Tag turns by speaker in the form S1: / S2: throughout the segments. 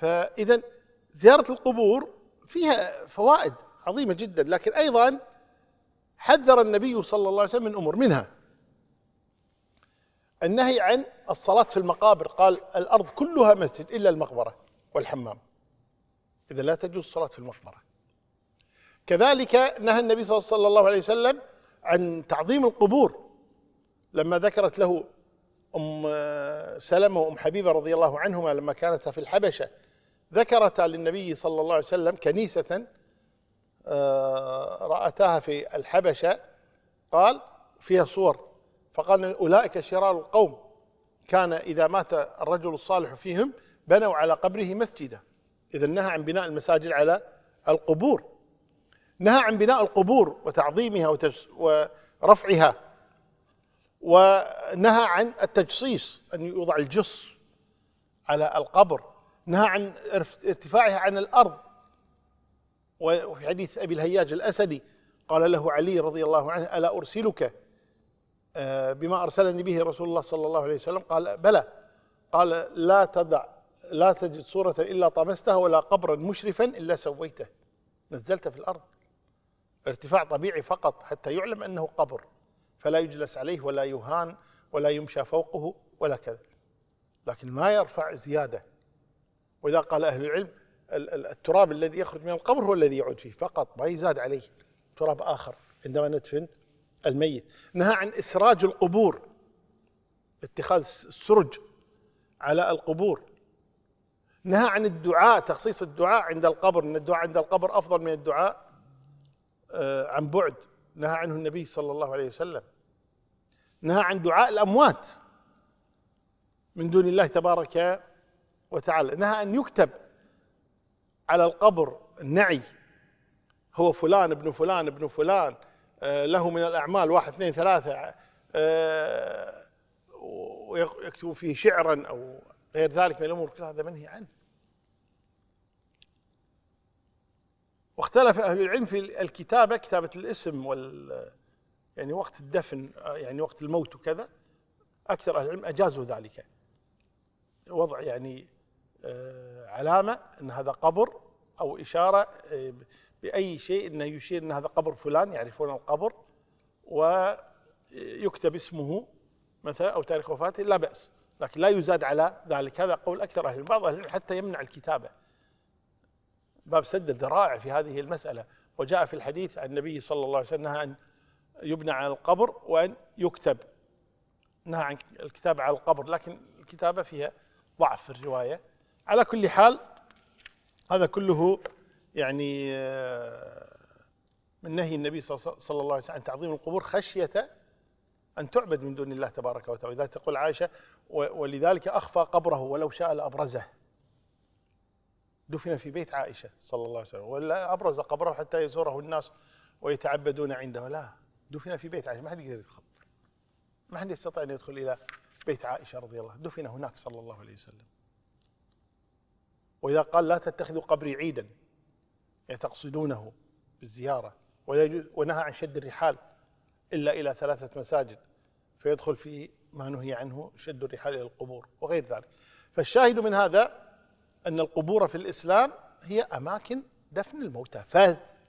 S1: فاذا زياره القبور فيها فوائد عظيمه جدا لكن ايضا حذر النبي صلى الله عليه وسلم من امور منها النهي عن الصلاه في المقابر قال الارض كلها مسجد الا المقبره والحمام اذا لا تجوز الصلاه في المقبره كذلك نهى النبي صلى الله عليه وسلم عن تعظيم القبور لما ذكرت له ام سلمه وام حبيبه رضي الله عنهما لما كانت في الحبشه ذكرتا للنبي صلى الله عليه وسلم كنيسة آه، رأتاها في الحبشة قال فيها صور فقال أولئك شرار القوم كان إذا مات الرجل الصالح فيهم بنوا على قبره مسجدا إذا نهى عن بناء المساجد على القبور نهى عن بناء القبور وتعظيمها ورفعها ونهى عن التجصيص أن يوضع الجص على القبر نهى عن ارتفاعها عن الأرض وفي حديث أبي الهياج الأسدي قال له علي رضي الله عنه ألا أرسلك آه، بما أرسلني به رسول الله صلى الله عليه وسلم قال بلى قال لا تدع لا تجد صورة إلا طمستها ولا قبرا مشرفا إلا سويته نزلته في الأرض ارتفاع طبيعي فقط حتى يعلم أنه قبر فلا يجلس عليه ولا يهان ولا يمشى فوقه ولا كذا لكن ما يرفع زيادة وإذا قال أهل العلم التراب الذي يخرج من القبر هو الذي يعود فيه فقط ما يزاد عليه تراب آخر عندما ندفن الميت نهى عن إسراج القبور اتخاذ السرج على القبور نهى عن الدعاء تخصيص الدعاء عند القبر ان الدعاء عند القبر افضل من الدعاء آه، عن بعد نهى عنه النبي صلى الله عليه وسلم نهى عن دعاء الاموات من دون الله تبارك وتعالى نهى أن يكتب على القبر النعي هو فلان ابن فلان ابن فلان آه، له من الأعمال واحد اثنين ثلاثة آه، ويكتب فيه شعرا أو غير ذلك من الأمور كل هذا منهي عنه واختلف أهل العلم في الكتابة كتابة الاسم وال يعني وقت الدفن آه، يعني وقت الموت وكذا أكثر أهل العلم أجازوا ذلك وضع يعني آه، علامة أن هذا قبر أو إشارة آه، بأي شيء أنه يشير أن هذا قبر فلان يعرفون القبر ويكتب اسمه مثلا أو تاريخ وفاته لا بأس لكن لا يزاد على ذلك هذا قول أكثر أهل بعض أهل حتى يمنع الكتابة باب سد الذرائع في هذه المسألة وجاء في الحديث عن النبي صلى الله عليه وسلم نهى أن يبنى على القبر وأن يكتب نهى عن الكتابة على القبر لكن الكتابة فيها ضعف في الرواية على كل حال هذا كله يعني آه، من نهي النبي صلى الله عليه وسلم عن تعظيم القبور خشية أن تعبد من دون الله تبارك وتعالى إذا تقول عائشة ولذلك أخفى قبره ولو شاء لأبرزه دفن في بيت عائشة صلى الله عليه وسلم ولا أبرز قبره حتى يزوره الناس ويتعبدون عنده لا دفن في بيت عائشة ما حد يقدر يدخل ما حد يستطيع أن يدخل إلى بيت عائشة رضي الله دفن هناك صلى الله عليه وسلم وإذا قال لا تتخذوا قبري عيدا يتقصدونه يعني بالزيارة ونهى عن شد الرحال إلا إلى ثلاثة مساجد فيدخل في ما نهي عنه شد الرحال إلى القبور وغير ذلك فالشاهد من هذا أن القبور في الإسلام هي أماكن دفن الموتى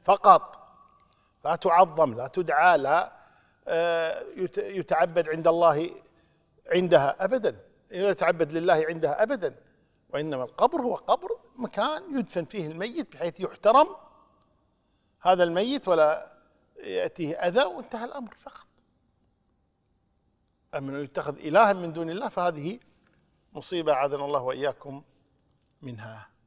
S1: فقط لا تعظم لا تدعى لا آه، يتعبد عند الله عندها أبدا لا يتعبد لله عندها أبدا وإنما القبر هو قبر مكان يدفن فيه الميت بحيث يحترم هذا الميت ولا يأتيه أذى وانتهى الأمر فقط أما أنه يتخذ إلها من دون الله فهذه مصيبة عاذنا الله وإياكم منها